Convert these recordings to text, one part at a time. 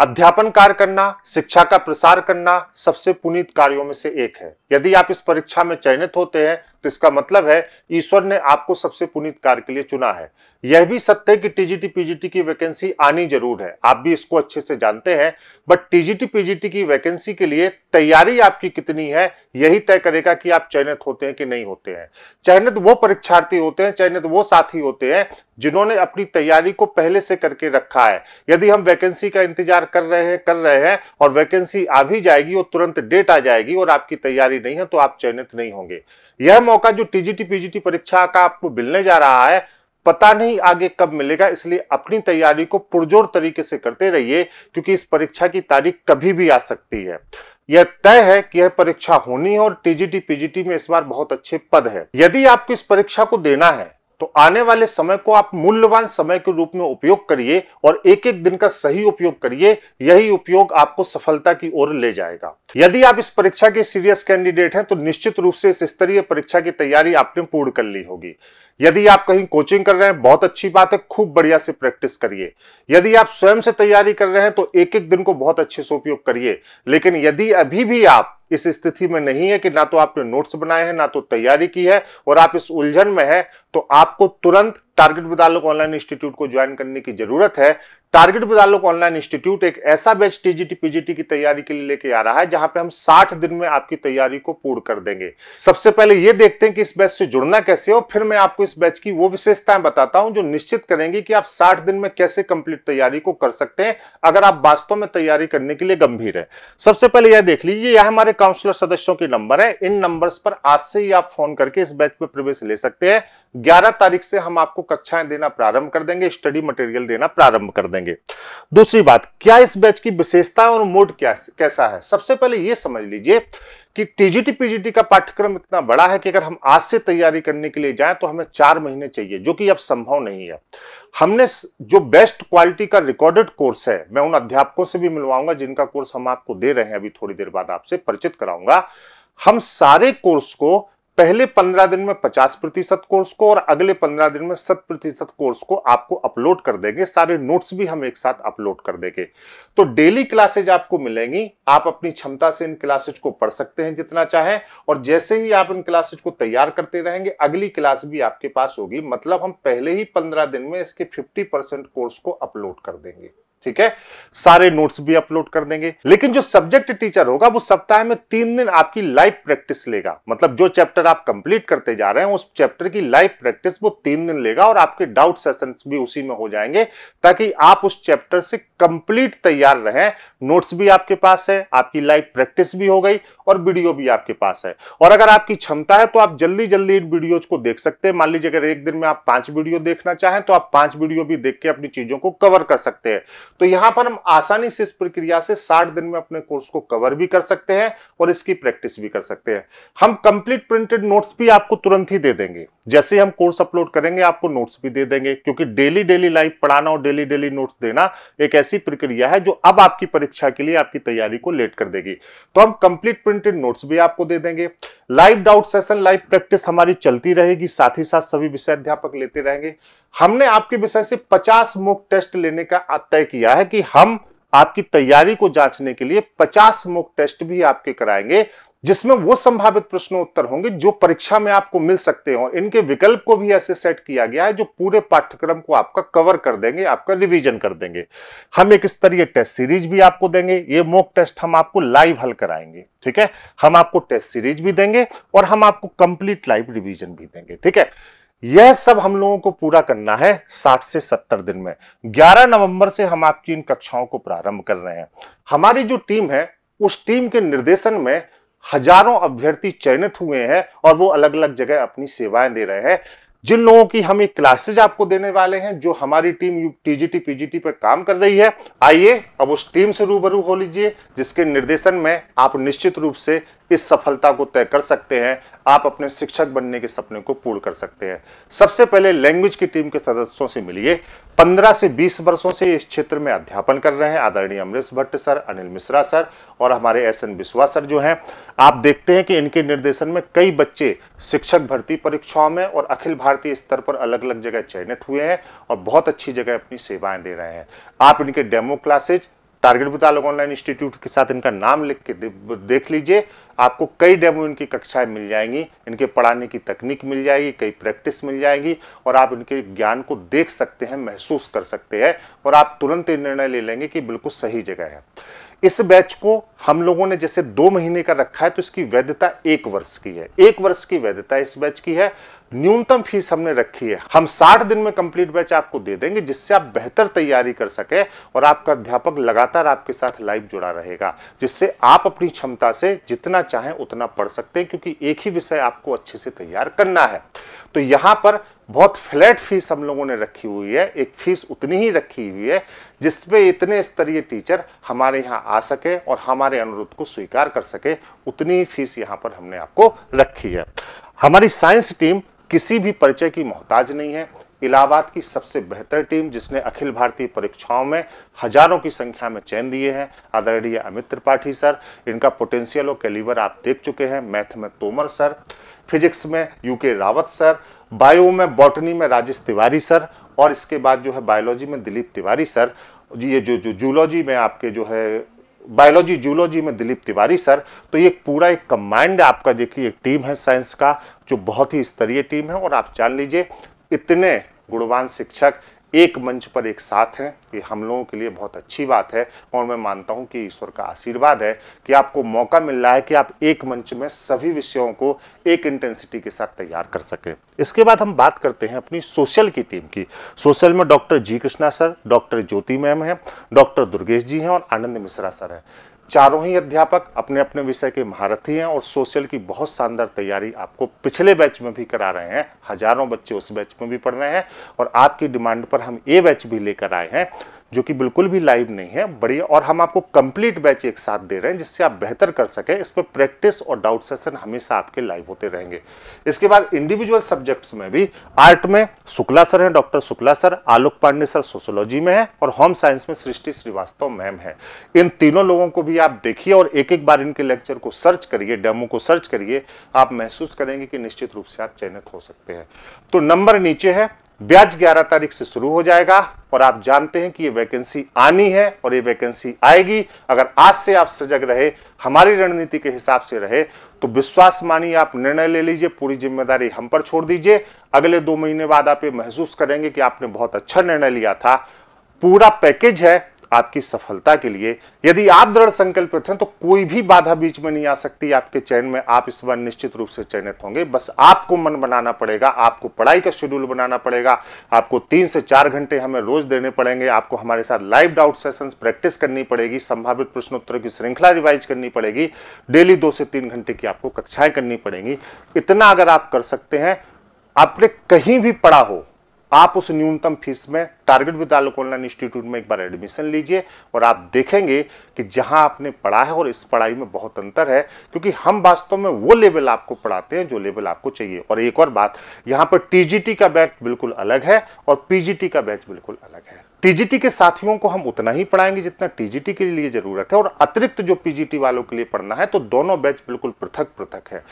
अध्यापन कार्य करना शिक्षा का प्रसार करना सबसे पुनीत कार्यों में से एक है यदि आप इस परीक्षा में चयनित होते हैं तो इसका मतलब है ईश्वर ने आपको सबसे पुनीत कार्य के लिए चुना है यह भी सत्य है कि टीजीटी पीजीटी की वैकेंसी आनी जरूर है आप भी इसको अच्छे से जानते हैं बट टीजीटी पीजीटी की वैकेंसी के लिए तैयारी आपकी कितनी है यही तय करेगा कि आप चयनित होते हैं कि नहीं होते हैं चयनित वो परीक्षार्थी होते हैं चयनित वो साथी होते हैं जिन्होंने अपनी तैयारी को पहले से करके रखा है यदि हम वैकेंसी का इंतजार कर रहे हैं कर रहे हैं और वैकेंसी आ भी जाएगी और तुरंत डेट आ जाएगी और आपकी तैयारी नहीं है तो आप चयनित नहीं होंगे यह मौका जो टीजीटी पीजीटी परीक्षा का आपको मिलने जा रहा है पता नहीं आगे कब मिलेगा इसलिए अपनी तैयारी को पुरजोर तरीके से करते रहिए क्योंकि इस परीक्षा की तारीख कभी भी आ सकती है यह तय है कि यह परीक्षा होनी है और टीजीटी पीजीटी में इस बार बहुत अच्छे पद है यदि आपको इस परीक्षा को देना है तो आने वाले समय को आप मूल्यवान समय के रूप में उपयोग करिए और एक एक दिन का सही उपयोग करिए यही उपयोग आपको सफलता की ओर ले जाएगा यदि आप इस परीक्षा के सीरियस कैंडिडेट हैं तो निश्चित रूप से इस स्तरीय परीक्षा की तैयारी आपने पूर्ण कर ली होगी यदि आप कहीं कोचिंग कर रहे हैं बहुत अच्छी बात है खूब बढ़िया से प्रैक्टिस करिए यदि आप स्वयं से तैयारी कर रहे हैं तो एक एक दिन को बहुत अच्छे से उपयोग करिए लेकिन यदि अभी भी आप इस स्थिति में नहीं है कि ना तो आपने नोट्स बनाए हैं ना तो तैयारी की है और आप इस उलझन में है तो आपको तुरंत टारगेट बदाल ऑनलाइन इंस्टीट्यूट को ज्वाइन करने की जरूरत है टारगेट बदाल ऑनलाइन इंस्टीट्यूट एक ऐसा बैच टीजीटी पीजीटी की तैयारी के लिए लेके आ रहा है जहां पे हम 60 दिन में आपकी तैयारी को पूर्ण कर देंगे सबसे पहले ये देखते हैं कि इस बैच से जुड़ना कैसे हो फिर मैं आपको इस बैच की वो विशेषताएं बताता हूं जो निश्चित करेंगे कि आप साठ दिन में कैसे कंप्लीट तैयारी को कर सकते हैं अगर आप वास्तव में तैयारी करने के लिए गंभीर है सबसे पहले यह देख लीजिए यह हमारे काउंसिलर सदस्यों के नंबर है इन नंबर पर आज से ही आप फोन करके इस बैच में प्रवेश ले सकते हैं 11 तारीख से हम आपको कक्षाएं देना प्रारंभ कर देंगे स्टडी मटेरियल देना प्रारंभ कर देंगे दूसरी बात क्या इस बैच की विशेषता और मोड क्या कैसा है सबसे पहले ये समझ लीजिए कि टीजीटी पीजीटी का पाठ्यक्रम इतना बड़ा है कि अगर हम आज से तैयारी करने के लिए जाएं तो हमें चार महीने चाहिए जो कि अब संभव नहीं है हमने जो बेस्ट क्वालिटी का रिकॉर्डेड कोर्स है मैं उन अध्यापकों से भी मिलवाऊंगा जिनका कोर्स हम आपको दे रहे हैं अभी थोड़ी देर बाद आपसे परिचित कराऊंगा हम सारे कोर्स को पहले पंद्रह दिन में पचास प्रतिशत कोर्स को और अगले पंद्रह दिन में सत प्रतिशत कोर्स को आपको अपलोड कर देंगे सारे नोट्स भी हम एक साथ अपलोड कर देंगे तो डेली क्लासेज आपको मिलेंगी आप अपनी क्षमता से इन क्लासेज को पढ़ सकते हैं जितना चाहें और जैसे ही आप इन क्लासेज को तैयार करते रहेंगे अगली क्लास भी आपके पास होगी मतलब हम पहले ही पंद्रह दिन में इसके फिफ्टी कोर्स को अपलोड कर देंगे ठीक है सारे नोट्स भी अपलोड कर देंगे लेकिन जो सब्जेक्ट टीचर होगा वो सप्ताह में तीन दिन आपकी लाइव प्रैक्टिस लेगा मतलब जो चैप्टर आप कंप्लीट करते जा रहे हैं उस चैप्टर की लाइव प्रैक्टिस वो तीन दिन लेगा और आपके डाउट सेशन भी उसी में हो जाएंगे ताकि आप उस चैप्टर से कंप्लीट तैयार रहें नोट्स भी आपके पास है आपकी लाइव प्रैक्टिस भी हो गई और वीडियो भी आपके पास है और अगर आपकी क्षमता है तो आप जल्दी जल्दी इन वीडियो को देख सकते हैं मान लीजिए अगर एक दिन में आप पांच वीडियो देखना चाहें तो आप पांच वीडियो भी देख के अपनी चीजों को कवर कर सकते हैं तो यहां पर हम आसानी से इस प्रक्रिया से 60 दिन में अपने कोर्स को कवर भी कर सकते हैं और इसकी प्रैक्टिस भी कर सकते हैं हम कंप्लीट प्रिंटेड नोट्स भी आपको तुरंत ही दे देंगे जैसे हम कोर्स अपलोड करेंगे आपको नोट्स भी दे देंगे क्योंकि डेली डेली लाइव पढ़ाना और डेली डेली नोट्स देना एक ऐसी प्रक्रिया है जो अब आपकी परीक्षा के लिए आपकी तैयारी को लेट कर देगी तो हम कंप्लीट प्रिंटेड नोट्स भी आपको दे देंगे live doubt session live practice हमारी चलती रहेगी साथ ही साथ सभी विषय अध्यापक लेते रहेंगे हमने आपके विषय से पचास मोक टेस्ट लेने का तय किया है कि हम आपकी तैयारी को जांचने के लिए 50 मोक टेस्ट भी आपके कराएंगे जिसमें वो संभावित प्रश्नों उत्तर होंगे जो परीक्षा में आपको मिल सकते हो इनके विकल्प को भी ऐसे सेट किया गया है जो पूरे पाठ्यक्रम को आपका कवर कर देंगे आपका रिवीजन कर देंगे हम एक स्तरीय टेस्ट सीरीज भी आपको देंगे ये मॉक टेस्ट हम आपको लाइव हल कराएंगे ठीक है हम आपको टेस्ट सीरीज भी देंगे और हम आपको कंप्लीट लाइव रिविजन भी देंगे ठीक है यह सब हम लोगों को पूरा करना है 60 से 70 दिन में 11 नवंबर से हम आपकी इन कक्षाओं को प्रारंभ कर रहे हैं हमारी जो टीम है उस टीम के निर्देशन में हजारों अभ्यर्थी चयनित हुए हैं और वो अलग अलग जगह अपनी सेवाएं दे रहे हैं जिन लोगों की हम एक क्लासेज आपको देने वाले हैं जो हमारी टीम टीजीटी पीजीटी पर काम कर रही है आइए अब उस टीम से रूबरू हो लीजिए जिसके निर्देशन में आप निश्चित रूप से इस सफलता को तय कर सकते हैं आप अपने शिक्षक बनने के सपने को पूर्ण कर सकते हैं सबसे पहले लैंग्वेज की टीम के सदस्यों से मिलिए 15 से 20 वर्षों से इस क्षेत्र में अध्यापन कर रहे हैं आदरणीय अमरीश भट्ट सर अनिल मिश्रा सर और हमारे एस एन बिश्वा सर जो हैं आप देखते हैं कि इनके निर्देशन में कई बच्चे शिक्षक भर्ती परीक्षाओं में और अखिल भारतीय स्तर पर अलग अलग जगह चयनित हुए हैं और बहुत अच्छी जगह अपनी सेवाएं दे रहे हैं आप इनके डेमो क्लासेज टारगेट बता ऑनलाइन इंस्टीट्यूट के साथ इनका नाम लिख के देख लीजिए आपको कई डेमो इनकी कक्षाएं मिल जाएंगी इनके पढ़ाने की तकनीक मिल जाएगी कई प्रैक्टिस मिल जाएगी और आप इनके ज्ञान को देख सकते हैं महसूस कर सकते हैं और आप तुरंत निर्णय ले लेंगे कि बिल्कुल सही जगह है इस बैच को हम लोगों ने जैसे दो महीने का रखा है तो इसकी वैधता एक वर्ष की है एक वर्ष की वैधता इस बैच की है न्यूनतम फीस हमने रखी है हम 60 दिन में कंप्लीट बैच आपको दे देंगे जिससे आप बेहतर तैयारी कर सके और आपका अध्यापक लगातार आपके साथ लाइव जुड़ा रहेगा जिससे आप अपनी क्षमता से जितना चाहें उतना पढ़ सकते हैं क्योंकि एक ही विषय आपको अच्छे से तैयार करना है तो यहाँ पर बहुत फ्लैट फीस हम लोगों ने रखी हुई है एक फीस उतनी ही रखी हुई है जिसपे इतने स्तरीय टीचर हमारे यहाँ आ सके और हमारे अनुरोध को स्वीकार कर सके उतनी ही फीस यहाँ पर हमने आपको रखी है हमारी साइंस टीम किसी भी परिचय की मोहताज नहीं है इलाहाबाद की सबसे बेहतर टीम जिसने अखिल भारतीय परीक्षाओं में हजारों की संख्या में चयन दिए हैं आदरणीय अमित त्रिपाठी सर इनका पोटेंशियल और कैलिवर आप देख चुके हैं मैथ में तोमर सर फिजिक्स में यूके रावत सर बायो में बॉटनी में राजेश तिवारी सर और इसके बाद जो है बायोलॉजी में दिलीप तिवारी सर ये जो जो जूलॉजी में आपके जो है बायोलॉजी जूलॉजी में दिलीप तिवारी सर तो ये पूरा एक कमांड आपका देखिए एक टीम है साइंस का जो बहुत ही स्तरीय टीम है और आप जान लीजिए इतने गुणवान शिक्षक एक मंच पर एक साथ हैं ये हम लोगों के लिए बहुत अच्छी बात है और मैं मानता हूं कि ईश्वर का आशीर्वाद है कि आपको मौका मिल रहा है कि आप एक मंच में सभी विषयों को एक इंटेंसिटी के साथ तैयार कर सकें इसके बाद हम बात करते हैं अपनी सोशल की टीम की सोशल में doctor G Krishna sir doctor Jyoti ma'am हैं डॉक्टर दुर्गेश जी हैं और आनंद मिश्रा सर हैं चारों ही अध्यापक अपने अपने विषय के महारथी हैं और सोशल की बहुत शानदार तैयारी आपको पिछले बैच में भी करा रहे हैं हजारों बच्चे उस बैच में भी पढ़ रहे हैं और आपकी डिमांड पर हम ये बैच भी लेकर आए हैं जो कि बिल्कुल भी लाइव नहीं है बढ़िया और हम आपको कंप्लीट बैच एक साथ दे रहे हैं जिससे आप बेहतर कर सकें इस पर प्रैक्टिस और डाउट सेशन हमेशा आपके लाइव होते रहेंगे इसके बाद इंडिविजुअल सब्जेक्ट्स में भी आर्ट में शुक्ला सर हैं doctor Shukla sir Alok Pandey sir sociology में है और होम साइंस में सृष्टि श्रीवास्तव मैम है इन तीनों लोगों को भी आप देखिए और एक एक बार इनके लेक्चर को सर्च करिए डेमो को सर्च करिए आप महसूस करेंगे कि निश्चित रूप से आप चयनित हो सकते हैं तो नंबर नीचे है ब्याज 11 तारीख से शुरू हो जाएगा और आप जानते हैं कि ये वैकेंसी आनी है और ये वैकेंसी आएगी अगर आज से आप सजग रहे हमारी रणनीति के हिसाब से रहे तो विश्वास मानिए आप निर्णय ले लीजिए पूरी जिम्मेदारी हम पर छोड़ दीजिए अगले दो महीने बाद आप ये महसूस करेंगे कि आपने बहुत अच्छा निर्णय लिया था पूरा पैकेज है आपकी सफलता के लिए यदि आप दृढ़ संकल्पित हैं तो कोई भी बाधा बीच में नहीं आ सकती आपके चयन में आप इस बार निश्चित रूप से चयनित होंगे बस आपको मन बनाना पड़ेगा आपको पढ़ाई का शेड्यूल बनाना पड़ेगा आपको तीन से चार घंटे हमें रोज देने पड़ेंगे आपको हमारे साथ लाइव डाउट सेशन प्रैक्टिस करनी पड़ेगी संभावित प्रश्नोत्तर की श्रृंखला रिवाइज करनी पड़ेगी डेली दो से तीन घंटे की आपको कक्षाएं करनी पड़ेंगी इतना अगर आप कर सकते हैं आपने कहीं भी पढ़ा हो आप उस न्यूनतम फीस में टारगेट विद्यालय ऑनलाइन इंस्टीट्यूट में एक बार एडमिशन लीजिए और आप देखेंगे कि जहां आपने पढ़ा है और इस पढ़ाई में बहुत अंतर है क्योंकि हम वास्तव में वो लेवल आपको पढ़ाते हैं जो लेवल आपको चाहिए और एक और बात यहाँ पर टीजीटी का बैच बिल्कुल अलग है और पीजीटी का बैच बिल्कुल अलग है टीजीटी के साथियों को हम उतना ही पढ़ाएंगे जितना टीजीटी के लिए जरूरत है और अतिरिक्त जो पीजीटी वालों के लिए पढ़ना है तो दोनों बैच बिल्कुल पृथक पृथक है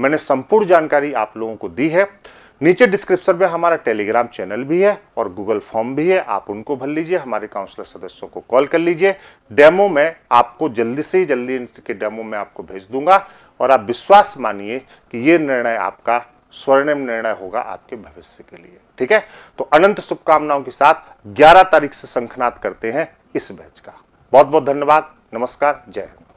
मैंने संपूर्ण जानकारी आप लोगों को दी है नीचे डिस्क्रिप्शन में हमारा टेलीग्राम चैनल भी है और गूगल फॉर्म भी है आप उनको भर लीजिए हमारे काउंसलर सदस्यों को कॉल कर लीजिए डेमो में आपको जल्दी से जल्दी इनके डेमो में आपको भेज दूंगा और आप विश्वास मानिए कि ये निर्णय आपका स्वर्णिम निर्णय होगा आपके भविष्य के लिए ठीक है तो अनंत शुभकामनाओं के साथ ग्यारह तारीख से संखनाद करते हैं इस बैच का बहुत बहुत धन्यवाद नमस्कार जय हिंद